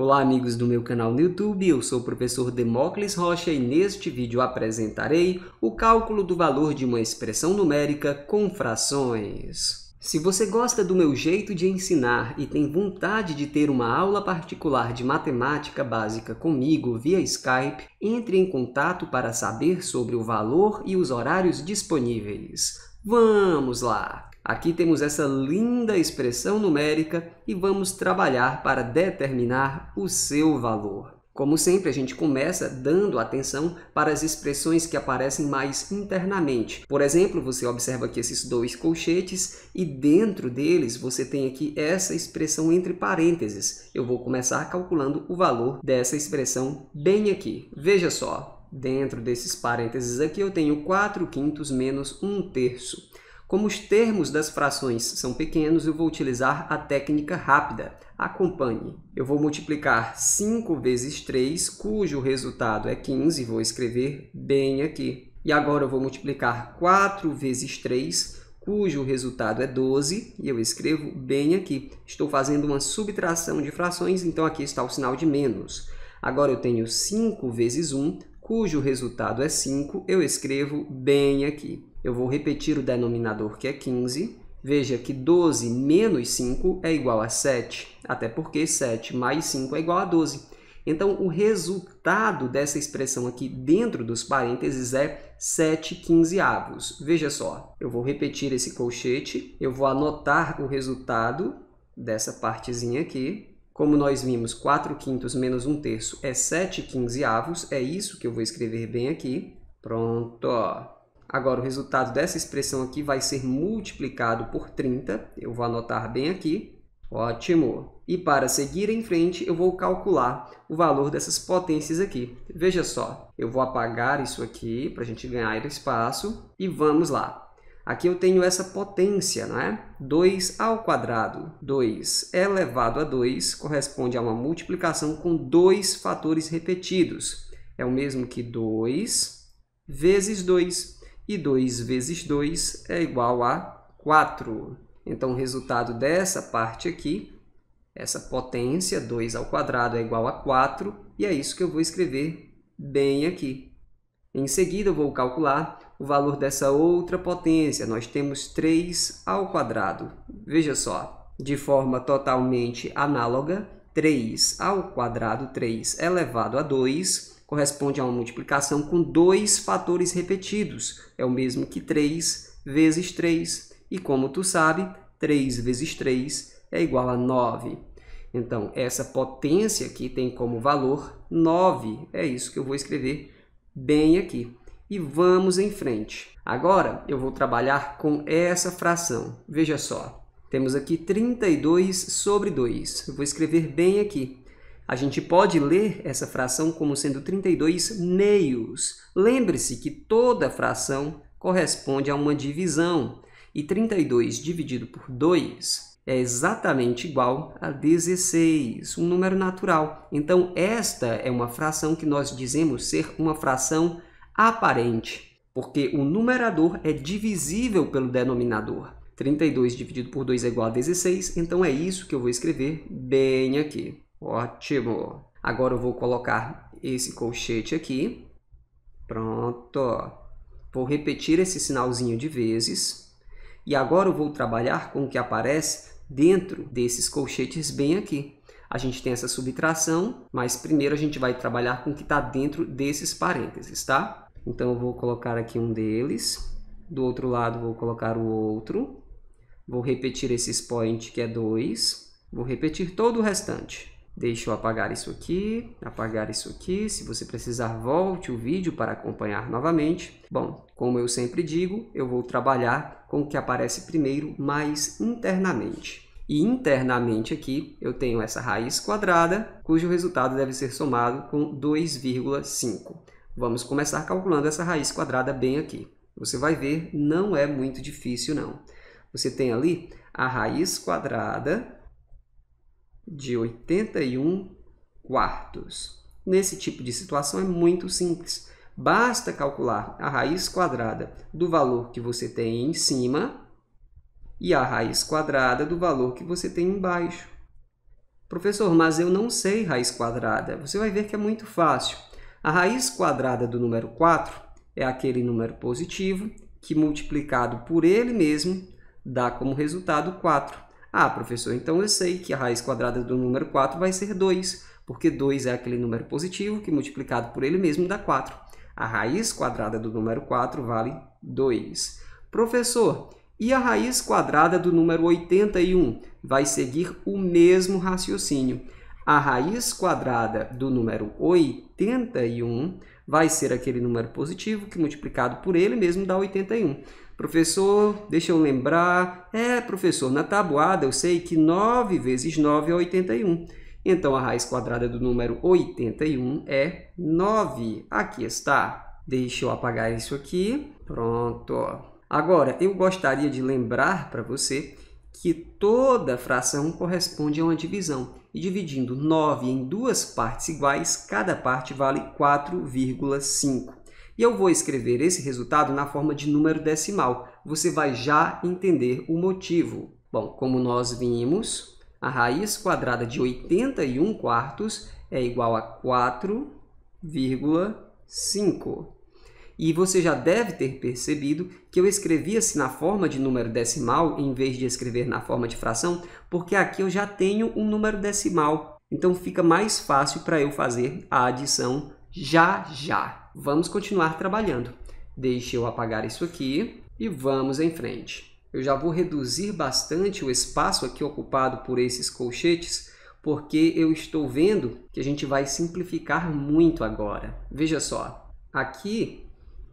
Olá amigos do meu canal no YouTube, eu sou o professor Demócles Rocha e neste vídeo apresentarei o cálculo do valor de uma expressão numérica com frações. Se você gosta do meu jeito de ensinar e tem vontade de ter uma aula particular de matemática básica comigo via Skype, entre em contato para saber sobre o valor e os horários disponíveis. Vamos lá! Aqui temos essa linda expressão numérica e vamos trabalhar para determinar o seu valor. Como sempre, a gente começa dando atenção para as expressões que aparecem mais internamente. Por exemplo, você observa aqui esses dois colchetes e dentro deles você tem aqui essa expressão entre parênteses. Eu vou começar calculando o valor dessa expressão bem aqui. Veja só, dentro desses parênteses aqui eu tenho 4 quintos menos 1 terço. Como os termos das frações são pequenos, eu vou utilizar a técnica rápida. Acompanhe. Eu vou multiplicar 5 vezes 3, cujo resultado é 15, vou escrever bem aqui. E agora eu vou multiplicar 4 vezes 3, cujo resultado é 12, e eu escrevo bem aqui. Estou fazendo uma subtração de frações, então aqui está o sinal de menos. Agora eu tenho 5 vezes 1, cujo resultado é 5, eu escrevo bem aqui eu vou repetir o denominador que é 15. Veja que 12 menos 5 é igual a 7, até porque 7 mais 5 é igual a 12. Então, o resultado dessa expressão aqui dentro dos parênteses é 7 quinzeavos. Veja só, eu vou repetir esse colchete, eu vou anotar o resultado dessa partezinha aqui. Como nós vimos, 4 quintos menos 1 terço é 7 quinzeavos, é isso que eu vou escrever bem aqui. Pronto, ó. Agora, o resultado dessa expressão aqui vai ser multiplicado por 30. Eu vou anotar bem aqui. Ótimo! E para seguir em frente, eu vou calcular o valor dessas potências aqui. Veja só, eu vou apagar isso aqui para a gente ganhar espaço. E vamos lá. Aqui eu tenho essa potência, não é? 2 ao quadrado. 2 elevado a 2 corresponde a uma multiplicação com dois fatores repetidos. É o mesmo que 2 vezes 2. E 2 vezes 2 é igual a 4. Então, o resultado dessa parte aqui, essa potência, 2 ao quadrado é igual a 4, e é isso que eu vou escrever bem aqui. Em seguida, eu vou calcular o valor dessa outra potência. Nós temos 3 ao quadrado. Veja só, de forma totalmente análoga, 3 ao quadrado, 3 elevado a 2, corresponde a uma multiplicação com dois fatores repetidos. É o mesmo que 3 vezes 3. E como tu sabe, 3 vezes 3 é igual a 9. Então, essa potência aqui tem como valor 9. É isso que eu vou escrever bem aqui. E vamos em frente. Agora, eu vou trabalhar com essa fração. Veja só. Temos aqui 32 sobre 2. Eu vou escrever bem aqui. A gente pode ler essa fração como sendo 32 meios. Lembre-se que toda fração corresponde a uma divisão. E 32 dividido por 2 é exatamente igual a 16, um número natural. Então, esta é uma fração que nós dizemos ser uma fração aparente, porque o numerador é divisível pelo denominador. 32 dividido por 2 é igual a 16, então é isso que eu vou escrever bem aqui. Ótimo. Agora eu vou colocar esse colchete aqui. Pronto. Vou repetir esse sinalzinho de vezes. E agora eu vou trabalhar com o que aparece dentro desses colchetes bem aqui. A gente tem essa subtração, mas primeiro a gente vai trabalhar com o que está dentro desses parênteses, tá? Então eu vou colocar aqui um deles. Do outro lado vou colocar o outro. Vou repetir esse point que é 2. Vou repetir todo o restante. Deixa eu apagar isso aqui, apagar isso aqui. Se você precisar, volte o vídeo para acompanhar novamente. Bom, como eu sempre digo, eu vou trabalhar com o que aparece primeiro mais internamente. E internamente aqui eu tenho essa raiz quadrada, cujo resultado deve ser somado com 2,5. Vamos começar calculando essa raiz quadrada bem aqui. Você vai ver, não é muito difícil não. Você tem ali a raiz quadrada de 81 quartos. Nesse tipo de situação é muito simples. Basta calcular a raiz quadrada do valor que você tem em cima e a raiz quadrada do valor que você tem embaixo. Professor, mas eu não sei raiz quadrada. Você vai ver que é muito fácil. A raiz quadrada do número 4 é aquele número positivo que, multiplicado por ele mesmo, dá como resultado 4. Ah, professor, então eu sei que a raiz quadrada do número 4 vai ser 2, porque 2 é aquele número positivo que é multiplicado por ele mesmo dá 4. A raiz quadrada do número 4 vale 2. Professor, e a raiz quadrada do número 81? Vai seguir o mesmo raciocínio a raiz quadrada do número 81 vai ser aquele número positivo que multiplicado por ele mesmo dá 81. Professor, deixa eu lembrar. É, professor, na tabuada eu sei que 9 vezes 9 é 81. Então, a raiz quadrada do número 81 é 9. Aqui está. Deixa eu apagar isso aqui. Pronto. Agora, eu gostaria de lembrar para você que toda fração corresponde a uma divisão. E dividindo 9 em duas partes iguais, cada parte vale 4,5. E eu vou escrever esse resultado na forma de número decimal. Você vai já entender o motivo. Bom, como nós vimos, a raiz quadrada de 81 quartos é igual a 4,5. E você já deve ter percebido que eu escrevi assim na forma de número decimal, em vez de escrever na forma de fração, porque aqui eu já tenho um número decimal. Então fica mais fácil para eu fazer a adição já já. Vamos continuar trabalhando. Deixa eu apagar isso aqui e vamos em frente. Eu já vou reduzir bastante o espaço aqui ocupado por esses colchetes, porque eu estou vendo que a gente vai simplificar muito agora. Veja só, aqui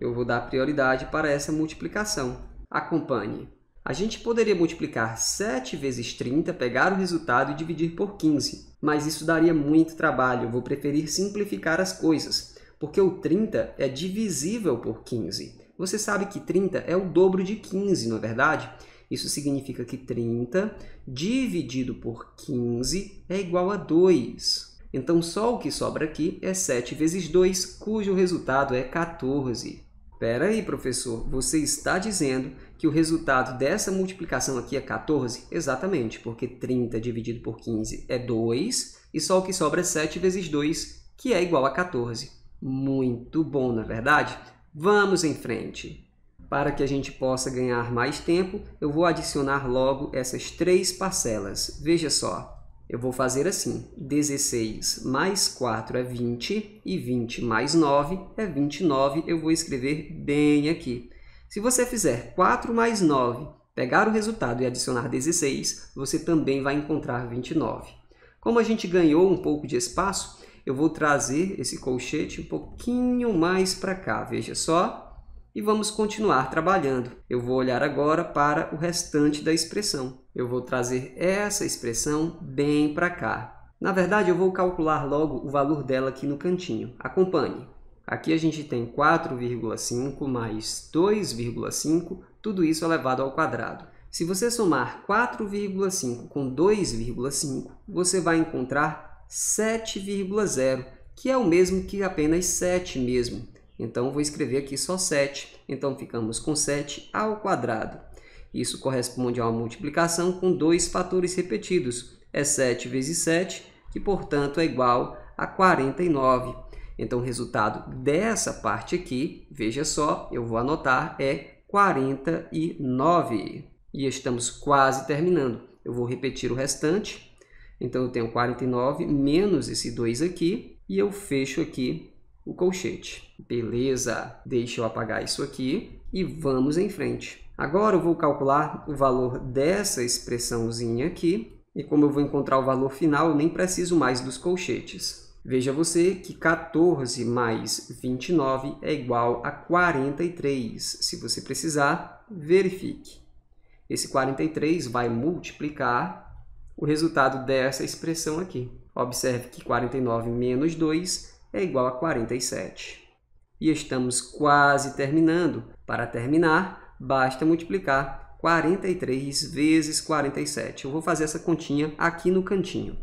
eu vou dar prioridade para essa multiplicação. Acompanhe. A gente poderia multiplicar 7 vezes 30, pegar o resultado e dividir por 15, mas isso daria muito trabalho. Eu vou preferir simplificar as coisas, porque o 30 é divisível por 15. Você sabe que 30 é o dobro de 15, não é verdade? Isso significa que 30 dividido por 15 é igual a 2. Então, só o que sobra aqui é 7 vezes 2, cujo resultado é 14. Espera aí, professor, você está dizendo que o resultado dessa multiplicação aqui é 14? Exatamente, porque 30 dividido por 15 é 2, e só o que sobra é 7 vezes 2, que é igual a 14. Muito bom, não é verdade? Vamos em frente. Para que a gente possa ganhar mais tempo, eu vou adicionar logo essas três parcelas. Veja só, eu vou fazer assim, 16 mais 4 é 20 e 20 mais 9 é 29. Eu vou escrever bem aqui. Se você fizer 4 mais 9, pegar o resultado e adicionar 16, você também vai encontrar 29. Como a gente ganhou um pouco de espaço, eu vou trazer esse colchete um pouquinho mais para cá. Veja só e vamos continuar trabalhando. Eu vou olhar agora para o restante da expressão. Eu vou trazer essa expressão bem para cá. Na verdade, eu vou calcular logo o valor dela aqui no cantinho. Acompanhe. Aqui a gente tem 4,5 mais 2,5, tudo isso elevado ao quadrado. Se você somar 4,5 com 2,5, você vai encontrar 7,0, que é o mesmo que apenas 7 mesmo. Então, vou escrever aqui só 7. Então, ficamos com 7 ao quadrado. Isso corresponde a uma multiplicação com dois fatores repetidos. É 7 vezes 7, que, portanto, é igual a 49. Então, o resultado dessa parte aqui, veja só, eu vou anotar, é 49. E estamos quase terminando. Eu vou repetir o restante. Então, eu tenho 49 menos esse 2 aqui, e eu fecho aqui o colchete. Beleza, deixa eu apagar isso aqui e vamos em frente. Agora eu vou calcular o valor dessa expressãozinha aqui, e como eu vou encontrar o valor final, eu nem preciso mais dos colchetes. Veja você que 14 mais 29 é igual a 43. Se você precisar, verifique. Esse 43 vai multiplicar o resultado dessa expressão aqui. Observe que 49 menos 2 é igual a 47. E estamos quase terminando. Para terminar, basta multiplicar 43 vezes 47. Eu vou fazer essa continha aqui no cantinho.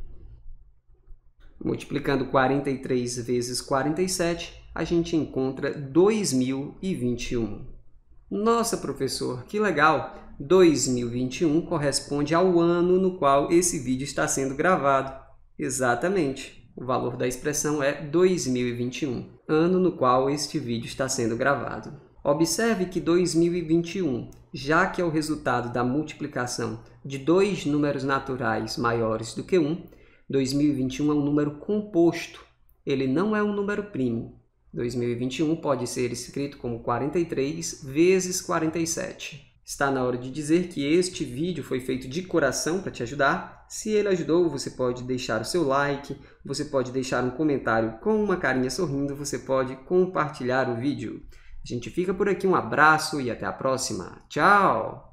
Multiplicando 43 vezes 47, a gente encontra 2021. Nossa, professor, que legal! 2021 corresponde ao ano no qual esse vídeo está sendo gravado. Exatamente. O valor da expressão é 2021, ano no qual este vídeo está sendo gravado. Observe que 2021, já que é o resultado da multiplicação de dois números naturais maiores do que um, 2021 é um número composto, ele não é um número primo. 2021 pode ser escrito como 43 vezes 47. Está na hora de dizer que este vídeo foi feito de coração para te ajudar. Se ele ajudou, você pode deixar o seu like, você pode deixar um comentário com uma carinha sorrindo, você pode compartilhar o vídeo. A gente fica por aqui, um abraço e até a próxima. Tchau!